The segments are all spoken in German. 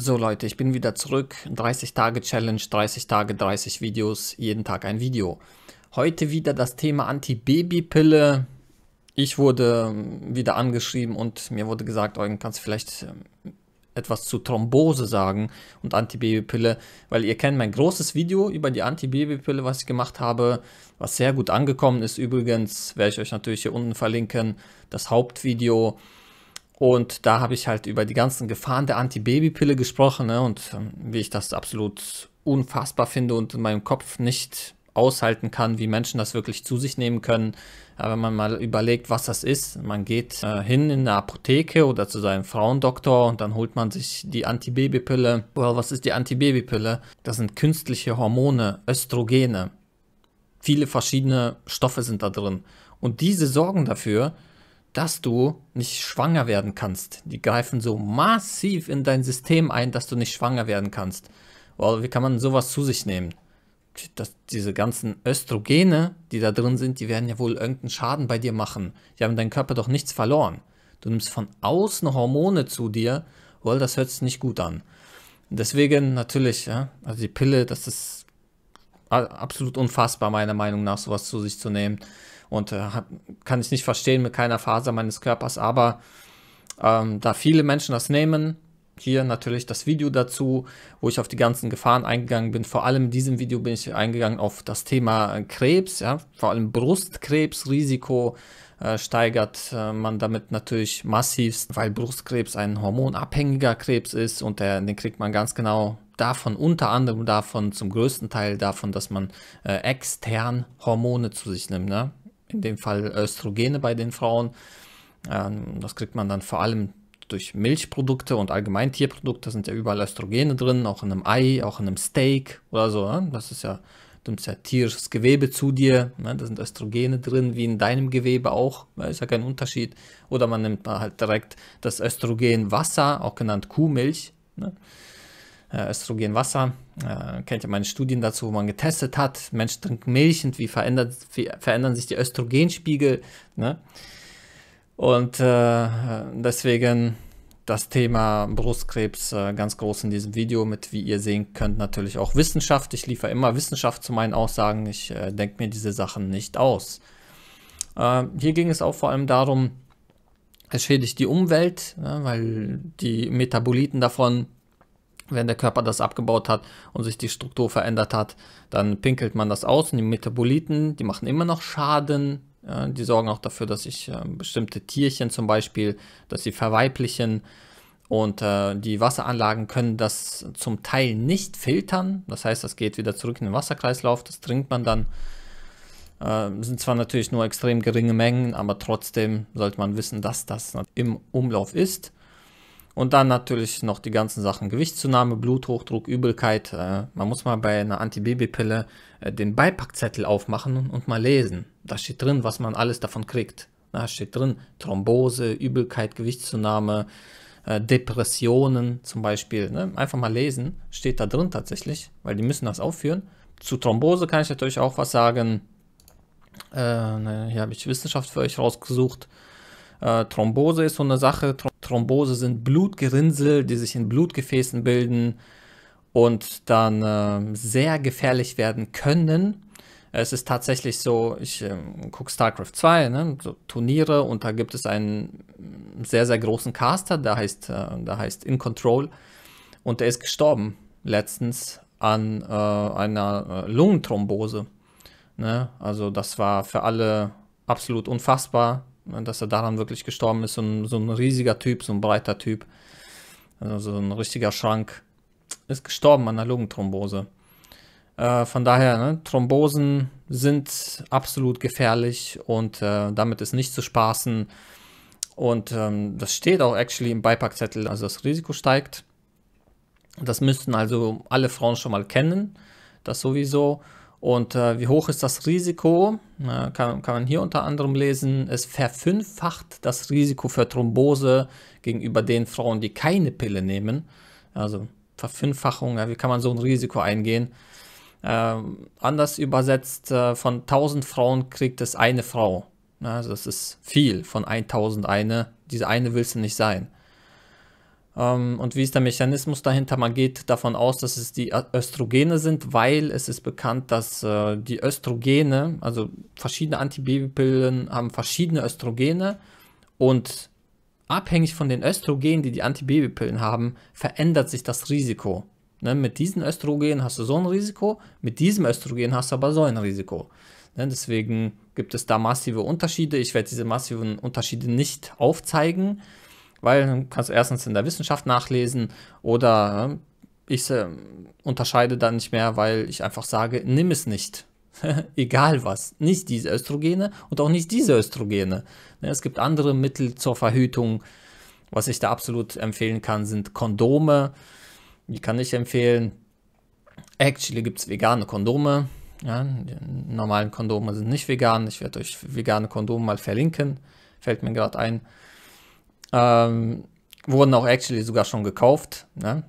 So Leute, ich bin wieder zurück. 30 Tage Challenge, 30 Tage, 30 Videos, jeden Tag ein Video. Heute wieder das Thema Antibabypille. Ich wurde ähm, wieder angeschrieben und mir wurde gesagt, Eugen, kannst du vielleicht ähm, etwas zu Thrombose sagen und Antibabypille, weil ihr kennt mein großes Video über die Antibabypille, was ich gemacht habe, was sehr gut angekommen ist. Übrigens werde ich euch natürlich hier unten verlinken, das Hauptvideo und da habe ich halt über die ganzen Gefahren der Antibabypille gesprochen ne, und ähm, wie ich das absolut unfassbar finde und in meinem Kopf nicht aushalten kann, wie Menschen das wirklich zu sich nehmen können. Aber wenn man mal überlegt, was das ist, man geht äh, hin in eine Apotheke oder zu seinem Frauendoktor und dann holt man sich die Antibabypille. Well, was ist die Antibabypille? Das sind künstliche Hormone, Östrogene. Viele verschiedene Stoffe sind da drin. Und diese sorgen dafür, dass du nicht schwanger werden kannst. Die greifen so massiv in dein System ein, dass du nicht schwanger werden kannst. Wow, wie kann man sowas zu sich nehmen? Das, diese ganzen Östrogene, die da drin sind, die werden ja wohl irgendeinen Schaden bei dir machen. Die haben deinem Körper doch nichts verloren. Du nimmst von außen Hormone zu dir. Well, das hört sich nicht gut an. Deswegen natürlich, ja, also die Pille, das ist absolut unfassbar, meiner Meinung nach, sowas zu sich zu nehmen und äh, kann ich nicht verstehen mit keiner Faser meines Körpers, aber ähm, da viele Menschen das nehmen, hier natürlich das Video dazu, wo ich auf die ganzen Gefahren eingegangen bin. Vor allem in diesem Video bin ich eingegangen auf das Thema äh, Krebs, ja, vor allem Brustkrebsrisiko äh, steigert äh, man damit natürlich massivst, weil Brustkrebs ein hormonabhängiger Krebs ist und der, den kriegt man ganz genau davon, unter anderem davon, zum größten Teil davon, dass man äh, extern Hormone zu sich nimmt. Ne? in dem Fall Östrogene bei den Frauen. Ähm, das kriegt man dann vor allem durch Milchprodukte und allgemein Tierprodukte sind ja überall Östrogene drin, auch in einem Ei, auch in einem Steak oder so. Ne? Das ist ja, du nimmst ja tierisches Gewebe zu dir, ne? da sind Östrogene drin, wie in deinem Gewebe auch, da ist ja kein Unterschied. Oder man nimmt halt direkt das Östrogen Wasser, auch genannt Kuhmilch. Ne? Äh, Östrogenwasser. Äh, kennt ihr meine Studien dazu, wo man getestet hat, Menschen trinken Milch und wie, verändert, wie verändern sich die Östrogenspiegel. Ne? Und äh, deswegen das Thema Brustkrebs äh, ganz groß in diesem Video mit, wie ihr sehen könnt, natürlich auch Wissenschaft. Ich liefere immer Wissenschaft zu meinen Aussagen. Ich äh, denke mir diese Sachen nicht aus. Ähm, hier ging es auch vor allem darum, es schädigt die Umwelt, ne, weil die Metaboliten davon wenn der Körper das abgebaut hat und sich die Struktur verändert hat, dann pinkelt man das aus. Und die Metaboliten, die machen immer noch Schaden. Die sorgen auch dafür, dass sich ähm, bestimmte Tierchen zum Beispiel, dass sie verweiblichen. Und äh, die Wasseranlagen können das zum Teil nicht filtern. Das heißt, das geht wieder zurück in den Wasserkreislauf. Das trinkt man dann. Äh, sind zwar natürlich nur extrem geringe Mengen, aber trotzdem sollte man wissen, dass das im Umlauf ist. Und dann natürlich noch die ganzen Sachen Gewichtszunahme, Bluthochdruck, Übelkeit. Äh, man muss mal bei einer Antibabypille äh, den Beipackzettel aufmachen und, und, mal lesen. Da steht drin, was man alles davon kriegt. Da steht drin Thrombose, Übelkeit, Gewichtszunahme, äh, Depressionen zum Beispiel. Ne? Einfach mal lesen, steht da drin tatsächlich, weil die müssen das aufführen. Zu Thrombose kann ich natürlich auch was sagen. Äh, ne, hier habe ich Wissenschaft für euch rausgesucht. Äh, Thrombose ist so eine Sache. Throm Thrombose sind Blutgerinnsel, die sich in Blutgefäßen bilden und dann äh, sehr gefährlich werden können. Es ist tatsächlich so, ich äh, gucke StarCraft 2, ne, so Turniere und da gibt es einen sehr, sehr großen Caster, der heißt, äh, der heißt In Control und der ist gestorben letztens an äh, einer äh, Lungenthrombose. Ne? Also das war für alle absolut unfassbar dass er daran wirklich gestorben ist. So ein, so ein riesiger Typ, so ein breiter Typ, also so ein richtiger Schrank, ist gestorben an der Lungenthrombose. Äh, von daher, ne, Thrombosen sind absolut gefährlich und äh, damit ist nicht zu spaßen. Und ähm, das steht auch actually im Beipackzettel, also das Risiko steigt. Das müssten also alle Frauen schon mal kennen, das sowieso. Und äh, wie hoch ist das Risiko? Äh, kann, kann man hier unter anderem lesen, es verfünffacht das Risiko für Thrombose gegenüber den Frauen, die keine Pille nehmen. Also Verfünffachung, ja, wie kann man so ein Risiko eingehen? Äh, anders übersetzt, äh, von 1000 Frauen kriegt es eine Frau. also das ist viel, von 1000 eine. Diese eine willst du nicht sein. Ähm, und wie ist der Mechanismus dahinter? Man geht davon aus, dass es die Östrogene sind, weil es ist bekannt, dass äh, die Östrogene, also verschiedene Antibabypillen haben verschiedene Östrogene und abhängig von den Östrogenen, die die Antibabypillen haben, verändert sich das Risiko. Ne? Mit diesen Östrogenen hast du so ein Risiko, mit diesem Östrogen hast du aber so ein Risiko. Ne? Deswegen gibt es da massive Unterschiede. Ich werde diese massiven Unterschiede nicht aufzeigen weil dann ähm, kannst du erstens in der Wissenschaft nachlesen oder ähm, ich äh, unterscheide dann nicht mehr, weil ich einfach sage, nimm es nicht. Egal was. Nicht diese Östrogene und auch nicht diese Östrogene. Ne, es gibt andere Mittel zur Verhütung. Was ich da absolut empfehlen kann, sind Kondome. Die kann ich empfehlen. Actually gibt es vegane Kondome. Ja, die normalen Kondome sind nicht vegan. Ich werde euch vegane Kondome mal verlinken. Fällt mir gerade ein. Ähm, wurden auch actually sogar schon gekauft. Ne?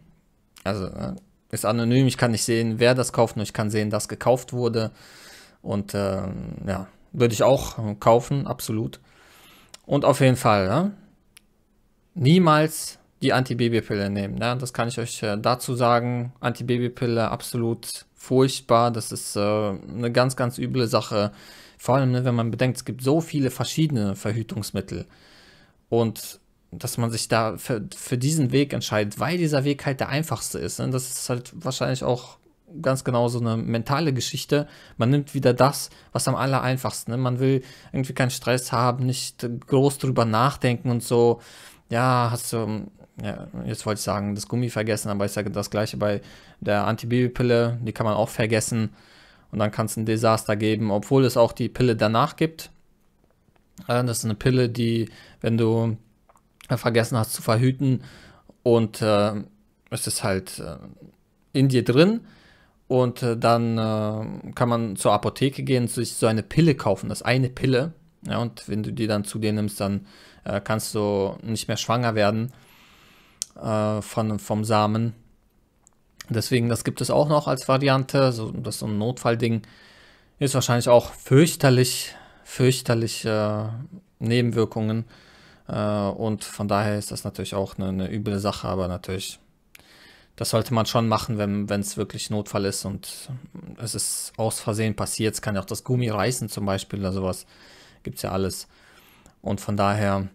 Also äh, ist anonym, ich kann nicht sehen, wer das kauft, nur ich kann sehen, dass gekauft wurde. Und ähm, ja, würde ich auch äh, kaufen, absolut. Und auf jeden Fall, ne? niemals die Antibabypille nehmen. Ne? Das kann ich euch äh, dazu sagen. Antibabypille absolut furchtbar. Das ist äh, eine ganz, ganz üble Sache. Vor allem, ne, wenn man bedenkt, es gibt so viele verschiedene Verhütungsmittel. Und dass man sich da für, für diesen Weg entscheidet, weil dieser Weg halt der einfachste ist. Ne? Das ist halt wahrscheinlich auch ganz genau so eine mentale Geschichte. Man nimmt wieder das, was am aller einfachsten. Ne? Man will irgendwie keinen Stress haben, nicht groß drüber nachdenken und so. Ja, hast du, ähm, ja, jetzt wollte ich sagen, das Gummi vergessen, aber ich sage das gleiche bei der Antibabypille, die kann man auch vergessen. Und dann kann es ein Desaster geben, obwohl es auch die Pille danach gibt. Äh, das ist eine Pille, die, wenn du vergessen hast zu verhüten und äh, es ist halt äh, in dir drin und äh, dann äh, kann man zur Apotheke gehen und sich so eine Pille kaufen, das ist eine Pille. Ja, und wenn du die dann zu dir nimmst, dann äh, kannst du nicht mehr schwanger werden äh, von, vom Samen. Deswegen, das gibt es auch noch als Variante, so, das ist so ein Notfallding. Ist wahrscheinlich auch fürchterlich, fürchterlich Nebenwirkungen. Äh, und von daher ist das natürlich auch eine, eine üble Sache, aber natürlich, das sollte man schon machen, wenn es wirklich Notfall ist und es ist aus Versehen passiert. Es kann ja auch das Gummi reißen zum Beispiel oder sowas. Gibt es ja alles. Und von daher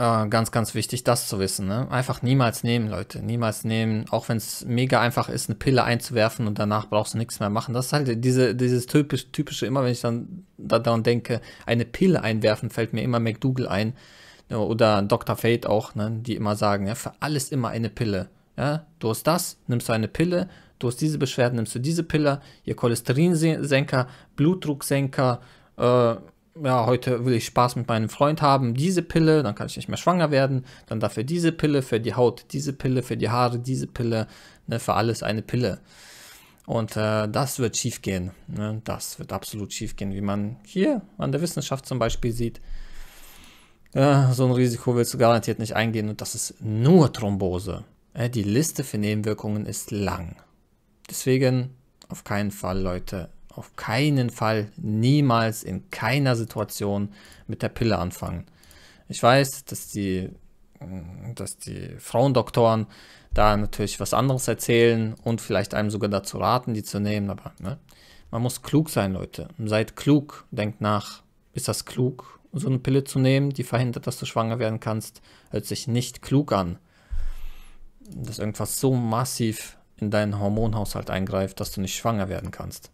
äh, ganz, ganz wichtig, das zu wissen. Ne? Einfach niemals nehmen, Leute. Niemals nehmen. Auch wenn es mega einfach ist, eine Pille einzuwerfen und danach brauchst du nichts mehr machen. Das ist halt diese, dieses typisch, typische, immer wenn ich dann daran denke, eine Pille einwerfen, fällt mir immer McDougall ein. Ne? Oder Dr. Fate auch, ne? die immer sagen, ja, für alles immer eine Pille. Ja? Du hast das, nimmst du eine Pille, du hast diese Beschwerden, nimmst du diese Pille, ihr Cholesterinsenker, Blutdrucksenker, äh, ja, heute will ich Spaß mit meinem Freund haben, diese Pille, dann kann ich nicht mehr schwanger werden, dann dafür diese Pille, für die Haut diese Pille, für die Haare diese Pille, ne, für alles eine Pille. Und äh, das wird schief gehen. Ne? Das wird absolut schief gehen, wie man hier an der Wissenschaft zum Beispiel sieht. Äh, so ein Risiko willst du garantiert nicht eingehen und das ist nur Thrombose. Äh, die Liste für Nebenwirkungen ist lang. Deswegen auf keinen Fall, Leute, auf keinen Fall, niemals, in keiner Situation mit der Pille anfangen. Ich weiß, dass die, mm, dass die Frauendoktoren da natürlich was anderes erzählen und vielleicht einem sogar dazu raten, die zu nehmen, aber ne? man muss klug sein, Leute. Seid klug, denkt nach, ist das klug, so eine Pille zu nehmen, die verhindert, dass du schwanger werden kannst? Hört sich nicht klug an. Dass irgendwas so massiv in deinen Hormonhaushalt eingreift, dass du nicht schwanger werden kannst.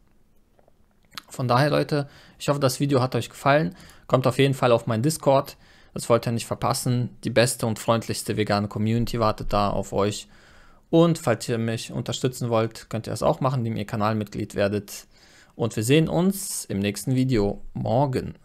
Von daher, Leute, ich hoffe, das Video hat euch gefallen. Kommt auf jeden Fall auf meinen Discord. Das wollt ihr nicht verpassen. Die beste und freundlichste vegane Community wartet da auf euch. Und falls ihr mich unterstützen wollt, könnt ihr das auch machen, indem ihr Kanalmitglied werdet. Und wir sehen uns im nächsten Video morgen.